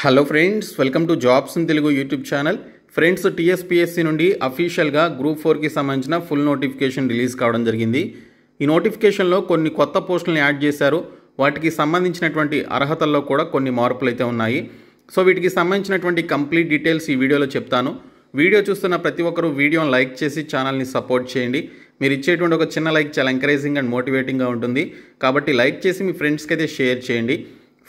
hello friends welcome to jobs in Telugu YouTube channel friends TSPSC నుండి అఫీషియల్గా group ఫోర్కి సంబంధించిన ఫుల్ నోటిఫికేషన్ రిలీజ్ కావడం జరిగింది ఈ నోటిఫికేషన్లో కొన్ని కొత్త పోస్టులను యాడ్ చేశారు వాటికి సంబంధించినటువంటి అర్హతల్లో కూడా కొన్ని మార్పులు అయితే ఉన్నాయి సో వీటికి సంబంధించినటువంటి కంప్లీట్ డీటెయిల్స్ ఈ వీడియోలో చెప్తాను వీడియో చూస్తున్న ప్రతి ఒక్కరూ వీడియోని లైక్ చేసి ఛానల్ని సపోర్ట్ చేయండి మీరు ఇచ్చేటువంటి ఒక చిన్న లైక్ చాలా ఎంకరేజింగ్ అండ్ మోటివేటింగ్గా ఉంటుంది కాబట్టి లైక్ చేసి మీ ఫ్రెండ్స్కి అయితే షేర్ చేయండి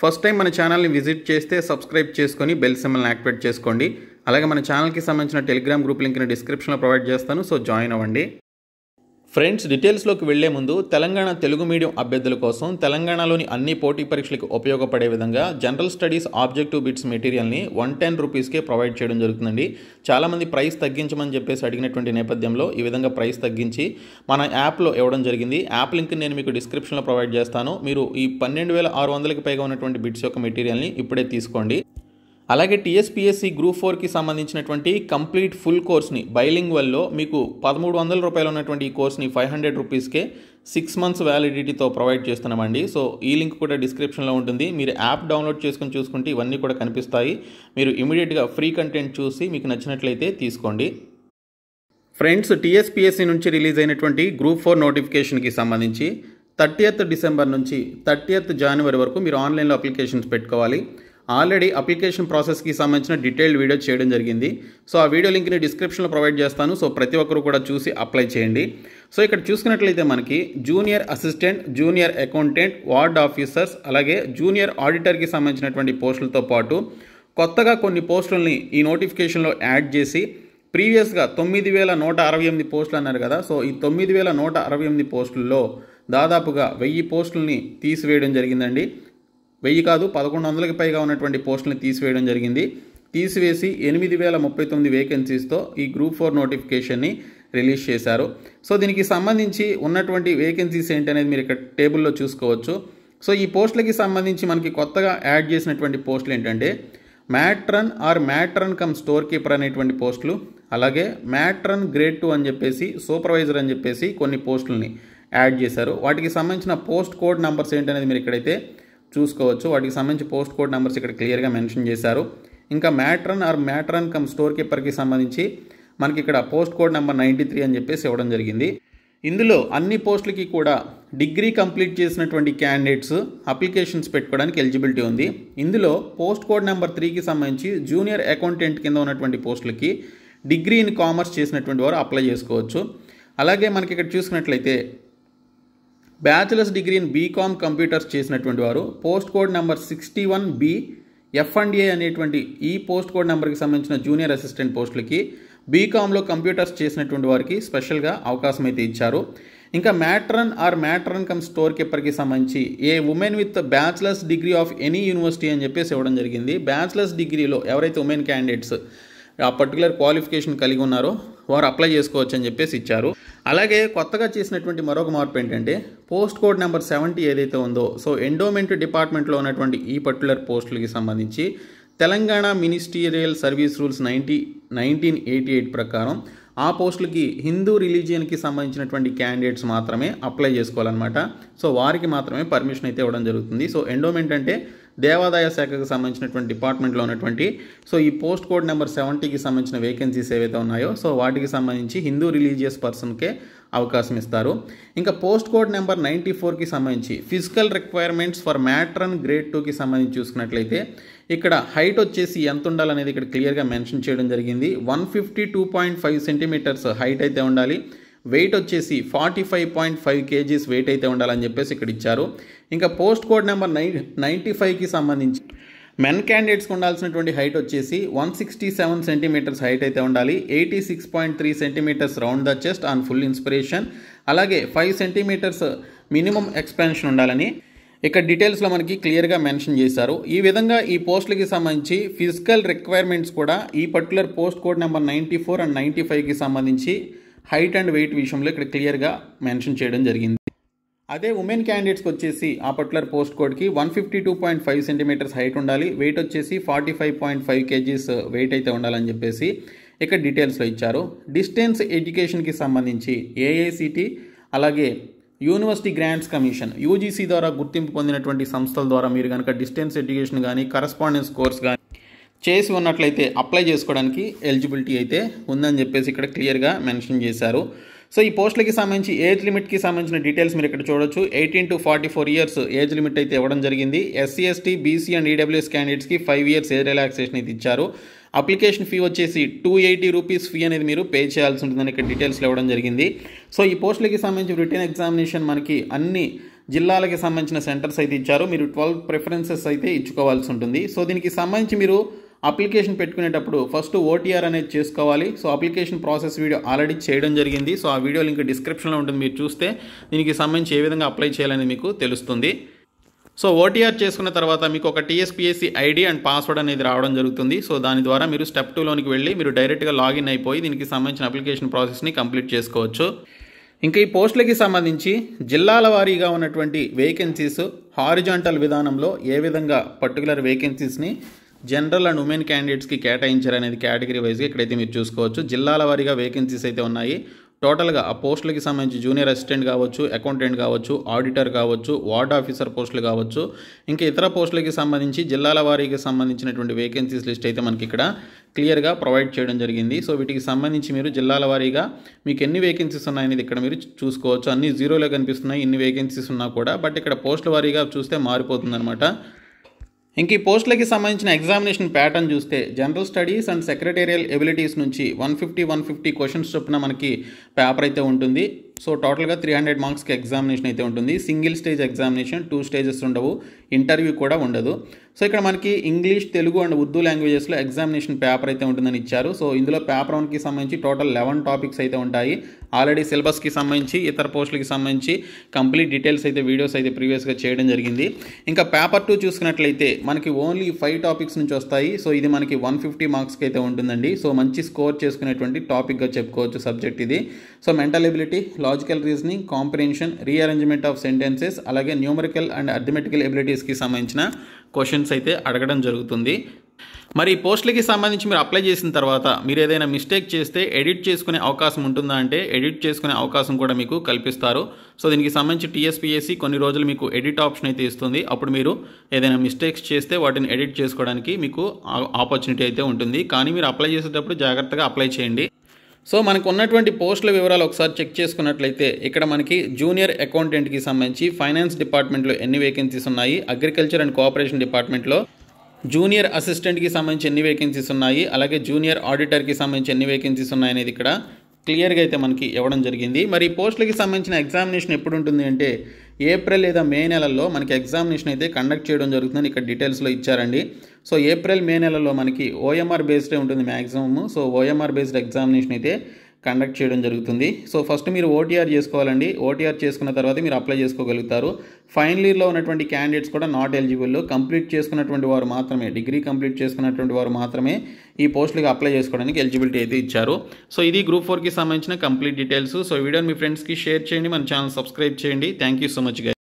ఫస్ట్ టైం మన ఛానల్ని విజిట్ చేస్తే సబ్స్క్రైబ్ చేసుకొని బెల్ సిమ్మల్ని యాక్టివేట్ చేసుకోండి అలాగే మన ఛానల్కి సంబంధించిన టెలిగ్రామ్ గ్రూప్ లింక్ని డిస్క్రిప్షన్లో ప్రొవైడ్ చేస్తాను సో జాయిన్ అవ్వండి ఫ్రెండ్స్ డీటెయిల్స్లోకి వెళ్లే ముందు తెలంగాణ తెలుగు మీడియం అభ్యర్థుల కోసం తెలంగాణలోని అన్ని పోటీ పరీక్షలకు ఉపయోగపడే విధంగా జనరల్ స్టడీస్ ఆబ్జెక్టివ్ బిట్స్ మెటీరియల్ని వన్ టెన్ రూపీస్కే ప్రొవైడ్ చేయడం జరుగుతుందండి చాలామంది ప్రైస్ తగ్గించమని చెప్పేసి అడిగినటువంటి నేపథ్యంలో ఈ విధంగా ప్రైస్ తగ్గించి మన యాప్లో ఇవ్వడం జరిగింది యాప్ లింక్ నేను మీకు డిస్క్రిప్షన్లో ప్రొవైడ్ చేస్తాను మీరు ఈ పన్నెండు వేల ఆరు వందలకి పైగా ఉన్నటువంటి బిట్స్ యొక్క మెటీరియల్ని ఇప్పుడే తీసుకోండి అలాగే టీఎస్పీఎస్సీ గ్రూప్ ఫోర్కి సంబంధించినటువంటి కంప్లీట్ ఫుల్ కోర్స్ని బైలింగ్ వల్లో మీకు పదమూడు వందల రూపాయలు ఉన్నటువంటి ఈ కోర్స్ని ఫైవ్ హండ్రెడ్ రూపీస్కే సిక్స్ మంత్స్ వ్యాలిడిటీతో ప్రొవైడ్ చేస్తున్నామండి సో ఈ లింక్ కూడా డిస్క్రిప్షన్లో ఉంటుంది మీరు యాప్ డౌన్లోడ్ చేసుకుని చూసుకుంటే ఇవన్నీ కూడా కనిపిస్తాయి మీరు ఇమీడియట్గా ఫ్రీ కంటెంట్ చూసి మీకు నచ్చినట్లయితే తీసుకోండి ఫ్రెండ్స్ టీఎస్పీఎస్సీ నుంచి రిలీజ్ అయినటువంటి గ్రూప్ ఫోర్ నోటిఫికేషన్కి సంబంధించి థర్టీ డిసెంబర్ నుంచి థర్టీ జనవరి వరకు మీరు ఆన్లైన్లో అప్లికేషన్స్ పెట్టుకోవాలి ఆల్రెడీ అప్లికేషన్ ప్రాసెస్కి సంబంధించిన డీటెయిల్డ్ వీడియో చేయడం జరిగింది సో ఆ వీడియో లింక్ని డిస్క్రిప్షన్లో ప్రొవైడ్ చేస్తాను సో ప్రతి ఒక్కరు కూడా చూసి అప్లై చేయండి సో ఇక్కడ చూసుకున్నట్లయితే మనకి junior assistant junior accountant ward officers అలాగే జూనియర్ ఆడిటర్కి సంబంధించినటువంటి పోస్టులతో పాటు కొత్తగా కొన్ని పోస్టులని ఈ నోటిఫికేషన్లో యాడ్ చేసి ప్రీవియస్గా తొమ్మిది వేల నూట అరవై ఎనిమిది పోస్టులు అన్నారు కదా సో ఈ తొమ్మిది వేల నూట అరవై ఎనిమిది పోస్టుల్లో దాదాపుగా వెయ్యి పోస్టుల్ని తీసివేయడం జరిగిందండి వెయ్యి కాదు పదకొండు వందలకి పైగా ఉన్నటువంటి పోస్టులను తీసివేయడం జరిగింది తీసివేసి ఎనిమిది వేల ముప్పై తొమ్మిది వేకెన్సీస్తో ఈ గ్రూప్ ఫోర్ నోటిఫికేషన్ని రిలీజ్ చేశారు సో దీనికి సంబంధించి ఉన్నటువంటి వేకెన్సీస్ ఏంటి అనేది మీరు ఇక్కడ టేబుల్లో చూసుకోవచ్చు సో ఈ పోస్టులకి సంబంధించి మనకి కొత్తగా యాడ్ చేసినటువంటి పోస్టులు ఏంటంటే matron or matron cum store keeper అనేటువంటి పోస్టులు అలాగే మ్యాట్రన్ గ్రేడ్ టూ అని చెప్పేసి సూపర్వైజర్ అని చెప్పేసి కొన్ని పోస్టులని యాడ్ చేశారు వాటికి సంబంధించిన పోస్ట్ కోడ్ నంబర్స్ ఏంటనేది మీరు ఇక్కడైతే చూసుకోవచ్చు వాటికి సంబంధించి పోస్ట్ కోడ్ నెంబర్స్ ఇక్కడ క్లియర్గా మెన్షన్ చేశారు ఇంకా matron or matron cum store కీపర్కి సంబంధించి మనకి ఇక్కడ post code number ninety three అని చెప్పేసి ఇవ్వడం జరిగింది ఇందులో అన్ని పోస్టులకి కూడా డిగ్రీ కంప్లీట్ చేసినటువంటి క్యాండిడేట్స్ అప్లికేషన్స్ పెట్టుకోవడానికి ఎలిజిబిలిటీ ఉంది ఇందులో పోస్ట్ కోడ్ నెంబర్ త్రీకి సంబంధించి జూనియర్ అకౌంటెంట్ కింద ఉన్నటువంటి పోస్టులకి డిగ్రీ ఇన్ కామర్స్ చేసినటువంటి వారు అప్లై చేసుకోవచ్చు అలాగే మనకి ఇక్కడ చూసుకున్నట్లయితే bachelors degree in BCom computers చేసినటువంటి వారు post code number sixty one B FMDA అనేటువంటి ఈ పోస్ట్ కోడ్ నెంబర్కి సంబంధించిన జూనియర్ అసిస్టెంట్ పోస్టులకి బీకామ్లో కంప్యూటర్స్ చేసినటువంటి వారికి స్పెషల్గా అవకాశం అయితే ఇచ్చారు ఇంకా matron or matron cum store కీపర్కి సంబంధించి a women with bachelors degree of any university అని చెప్పేసి ఇవ్వడం జరిగింది బ్యాచిలర్స్ డిగ్రీలో ఎవరైతే ఉమెన్ క్యాండిడేట్స్ ఆ పర్టికులర్ క్వాలిఫికేషన్ కలిగి ఉన్నారో వారు అప్లై చేసుకోవచ్చు అని చెప్పేసి ఇచ్చారు అలాగే కొత్తగా చేసినటువంటి మరొక మార్పు ఏంటంటే పోస్ట్ కోడ్ నెంబర్ సెవెంటీ ఏదైతే ఉందో సో ఎండోమెంట్ డిపార్ట్మెంట్లో ఉన్నటువంటి ఈ పర్టికులర్ పోస్టులకి సంబంధించి Telangana ministerial service rules ninety nineteen eighty eight ప్రకారం ఆ పోస్టులకి హిందూ రిలీజియన్కి సంబంధించినటువంటి క్యాండిడేట్స్ మాత్రమే అప్లై చేసుకోవాలన్నమాట సో వారికి మాత్రమే పర్మిషన్ అయితే ఇవ్వడం జరుగుతుంది సో ఎండోమెంట్ అంటే దేవాదాయ శాఖకు సంబంధించినటువంటి డిపార్ట్మెంట్లో ఉన్నటువంటి సో ఈ పోస్ట్ కోడ్ నెంబర్ సెవెంటీకి సంబంధించిన వేకెన్సీస్ ఏవైతే ఉన్నాయో సో వాటికి సంబంధించి హిందూ రిలీజియస్ పర్సన్కే అవకాశం ఇస్తారు ఇంకా పోస్ట్ కోడ్ నెంబర్ నైంటీ ఫోర్కి సంబంధించి physical requirements for matron grade టూకి సంబంధించి చూసుకున్నట్లయితే ఇక్కడ హైట్ వచ్చేసి ఎంత ఉండాలనేది ఇక్కడ క్లియర్గా మెన్షన్ చేయడం జరిగింది one fifty two point five centimetres height అయితే ఉండాలి వెయిట్ వచ్చేసి forty five point five KGs weight అయితే ఉండాలని చెప్పేసి ఇక్కడ ఇచ్చారు ఇంకా పోస్ట్ కోడ్ నెంబర్ నై నైంటీ ఫైవ్కి సంబంధించి మెన్ క్యాండిడేట్స్కి ఉండాల్సినటువంటి హైట్ వచ్చేసి one sixty seven centimetres height అయితే ఉండాలి eighty six point three centimetres round the chest on full inspiration అలాగే ఫైవ్ సెంటీమీటర్స్ మినిమం ఎక్స్పెన్షన్ ఉండాలని ఇక్కడ డీటెయిల్స్లో మనకి క్లియర్గా మెన్షన్ చేశారు ఈ విధంగా ఈ పోస్టులకి సంబంధించి ఫిజికల్ రిక్వైర్మెంట్స్ కూడా ఈ particular post code number ninety four and ninety ఫైవ్కి సంబంధించి హైట్ అండ్ వెయిట్ విషయంలో ఇక్కడ క్లియర్గా మెన్షన్ చేయడం జరిగింది అదే ఉమెన్ క్యాండిడేట్స్కి వచ్చేసి ఆ పర్టికులర్ పోస్ట్ కోడ్కి one fifty two point five centimetres height ఉండాలి వెయిట్ వచ్చేసి forty five point five KGs weight అయితే ఉండాలని చెప్పేసి ఇక్కడ డీటెయిల్స్లో ఇచ్చారు డిస్టెన్స్ ఎడ్యుకేషన్కి సంబంధించి ఏఐసిటి అలాగే యూనివర్సిటీ గ్రాంట్స్ కమిషన్ యూజీసీ ద్వారా గుర్తింపు పొందినటువంటి సంస్థల ద్వారా మీరు కనుక డిస్టెన్స్ ఎడ్యుకేషన్ కానీ కరస్పాండెన్స్ కోర్స్ కానీ చేసి ఉన్నట్లయితే అప్లై చేసుకోవడానికి ఎలిజిబిలిటీ అయితే ఉందని చెప్పేసి ఇక్కడ క్లియర్గా మెన్షన్ చేశారు సో ఈ పోస్టులకి సంబంధించి ఏజ్ లిమిట్కి సంబంధించిన డీటెయిల్స్ మీరు ఇక్కడ చూడొచ్చు eighteen to forty four years age limit అయితే ఇవ్వడం జరిగింది SC ST BC and EWS క్యాండిడేట్స్కి ఫైవ్ ఇయర్స్ ఏ రిలాక్సేషన్ అయితే ఇచ్చారు అప్లికేషన్ ఫీ వచ్చేసి టూ ఎయిటీ రూపీస్ ఫీ అనేది మీరు పే చేయాల్సి ఉంటుందని ఇక్కడ డీటెయిల్స్ ఇవ్వడం జరిగింది సో ఈ పోస్టులకి సంబంధించి రిటర్న్ ఎగ్జామినేషన్ మనకి అన్ని జిల్లాలకి సంబంధించిన సెంటర్స్ అయితే ఇచ్చారు మీరు ట్వెల్వ్ ప్రిఫరెన్సెస్ అయితే ఇచ్చుకోవాల్సి ఉంటుంది సో దీనికి సంబంధించి మీరు అప్లికేషన్ పెట్టుకునేటప్పుడు ఫస్ట్ ఓటీఆర్ అనేది చేసుకోవాలి so application process video already చేయడం జరిగింది సో ఆ వీడియో లింక్ డిస్క్రిప్షన్లో ఉంటుంది మీరు చూస్తే దీనికి సంబంధించి ఏ విధంగా అప్లై చేయాలని మీకు తెలుస్తుంది సో ఓటీఆర్ చేసుకున్న తర్వాత మీకు ఒక టీఎస్పీఎస్సీ ఐడి అండ్ పాస్వర్డ్ అనేది రావడం జరుగుతుంది సో దాని ద్వారా మీరు స్టెప్ టూలోనికి వెళ్ళి మీరు డైరెక్ట్గా లాగిన్ అయిపోయి దీనికి సంబంధించిన అప్లికేషన్ ప్రాసెస్ని కంప్లీట్ చేసుకోవచ్చు ఇంకా ఈ పోస్టులకి సంబంధించి జిల్లాల వారీగా ఉన్నటువంటి వేకెన్సీస్ హారిజాంటల్ విధానంలో ఏ విధంగా పర్టికులర్ వేకెన్సీస్ని జనరల్ అండ్ ఉమెన్ క్యాండిడేట్స్కి కేటాయించారు అనేది కేటగిరీ వైజ్గా ఇక్కడైతే మీరు చూసుకోవచ్చు జిల్లాల వారీగా వేకెన్సీస్ అయితే ఉన్నాయి టోటల్గా ఆ పోస్టులకి సంబంధించి జూనియర్ అసిస్టెంట్ కావచ్చు అకౌంటెంట్ కావచ్చు ఆడిటర్ కావచ్చు వార్డ్ ఆఫీసర్ పోస్టులు కావచ్చు ఇంకా ఇతర పోస్టులకి సంబంధించి జిల్లాల వారీకి సంబంధించినటువంటి వేకెన్సీస్ లిస్ట్ అయితే మనకి ఇక్కడ క్లియర్గా ప్రొవైడ్ చేయడం జరిగింది సో వీటికి సంబంధించి మీరు జిల్లాల వారీగా మీకు ఎన్ని వేకెన్సీస్ ఉన్నాయనేది ఇక్కడ మీరు చూసుకోవచ్చు అన్ని జీరోలో కనిపిస్తున్నాయి ఇన్ని వేకెన్సీస్ ఉన్నా కూడా బట్ ఇక్కడ పోస్టుల వారీగా చూస్తే మారిపోతుందన్నమాట ఇంక ఈ పోస్టులకి సంబంధించిన ఎగ్జామినేషన్ ప్యాటర్న్ చూస్తే general studies and secretarial abilities నుంచి one fifty one fifty questions చొప్పున మనకి పేపర్ అయితే ఉంటుంది సో టోటల్గా త్రీ హండ్రెడ్ మార్క్స్కి ఎగ్జామినేషన్ అయితే ఉంటుంది single stage examination two stages ఉండవు ఇంటర్వ్యూ కూడా ఉండదు సో ఇక్కడ మనకి ఇంగ్లీష్ తెలుగు అండ్ ఉర్దూ లాంగ్వేజెస్లో ఎగ్జామినేషన్ పేపర్ అయితే ఉంటుందని ఇచ్చారు సో ఇందులో పేపర్ వన్కి సంబంధించి టోటల్ లెవెన్ టాపిక్స్ అయితే ఉంటాయి ఆల్రెడీ సిలబస్కి సంబంధించి ఇతర పోస్టులకి సంబంధించి కంప్లీట్ డీటెయిల్స్ అయితే వీడియోస్ అయితే ప్రీవియస్గా చేయడం జరిగింది ఇంకా పేపర్ టూ చూసుకున్నట్లయితే మనకి ఓన్లీ ఫైవ్ టాపిక్స్ నుంచి వస్తాయి సో ఇది మనకి వన్ ఫిఫ్టీ మార్క్స్కి అయితే ఉంటుందండి సో మంచి స్కోర్ చేసుకునేటువంటి టాపిక్గా చెప్పుకోవచ్చు సబ్జెక్ట్ ఇది so mental ability logical reasoning comprehension rearrangement of sentences అలాగే న్యూమరికల్ అండ్ అర్థమెటికల్ ఎబిలిటీస్కి సంబంధించిన క్వశ్చన్స్ అయితే అడగడం జరుగుతుంది మరి ఈ పోస్టులకి సంబంధించి మీరు అప్లై చేసిన తర్వాత మీరు ఏదైనా మిస్టేక్ చేస్తే ఎడిట్ చేసుకునే అవకాశం ఉంటుందా అంటే ఎడిట్ చేసుకునే అవకాశం కూడా మీకు కల్పిస్తారు సో దీనికి సంబంధించి టీఎస్పీఎస్సి కొన్ని రోజులు మీకు ఎడిట్ ఆప్షన్ అయితే ఇస్తుంది అప్పుడు మీరు ఏదైనా మిస్టేక్స్ చేస్తే వాటిని ఎడిట్ చేసుకోవడానికి మీకు ఆపర్చునిటీ అయితే ఉంటుంది కానీ మీరు అప్లై చేసేటప్పుడు జాగ్రత్తగా అప్లై చేయండి సో మనకు ఉన్నటువంటి పోస్టుల వివరాలు ఒకసారి చెక్ చేసుకున్నట్లయితే ఇక్కడ మనకి జూనియర్ అకౌంటెంట్కి సంబంధించి ఫైనాన్స్ డిపార్ట్మెంట్లో ఎన్ని వేకెన్సీస్ ఉన్నాయి అగ్రికల్చర్ అండ్ కోఆపరేషన్ డిపార్ట్మెంట్లో జూనియర్ అసిస్టెంట్కి సంబంధించి ఎన్ని వేకెన్సీస్ ఉన్నాయి అలాగే జూనియర్ ఆడిటర్కి సంబంధించి ఎన్ని వేకెన్సీస్ ఉన్నాయనేది ఇక్కడ క్లియర్గా అయితే మనకి ఇవ్వడం జరిగింది మరి పోస్టులకి సంబంధించిన ఎగ్జామినేషన్ ఎప్పుడు ఉంటుంది అంటే ఏప్రిల్ లేదా మే నెలల్లో మనకి ఎగ్జామినేషన్ అయితే కండక్ట్ చేయడం జరుగుతుందని ఇక్కడ డీటెయిల్స్లో ఇచ్చారండి సో ఏప్రిల్ మే నెలలో మనకి ఓఎంఆర్ బేస్డే ఉంటుంది maximum so OMR based examination అయితే కండక్ట్ చేయడం జరుగుతుంది సో ఫస్ట్ మీరు ఓటీఆర్ చేసుకోవాలండి ఓటీఆర్ చేసుకున్న తర్వాత మీరు అప్లై చేసుకోగలుగుతారు ఫైనల్ ఇయర్లో ఉన్నటువంటి క్యాండిడేట్స్ కూడా నాట్ ఎలిజిబుల్ కంప్లీట్ చేసుకున్నటువంటి వారు మాత్రమే డిగ్రీ కంప్లీట్ చేసుకున్నటువంటి వారు మాత్రమే ఈ పోస్టులకు అప్లై చేసుకోవడానికి ఎలిజిబిలిటీ అయితే ఇచ్చారు సో ఇది గ్రూప్ ఫోర్కి సంబంధించిన కంప్లీట్ డీటెయిల్స్ సో వీడియోని మీ ఫ్రెండ్స్కి షేర్ చేయండి మన ఛానల్ సబ్స్క్రైబ్ చేయండి thank you so much guy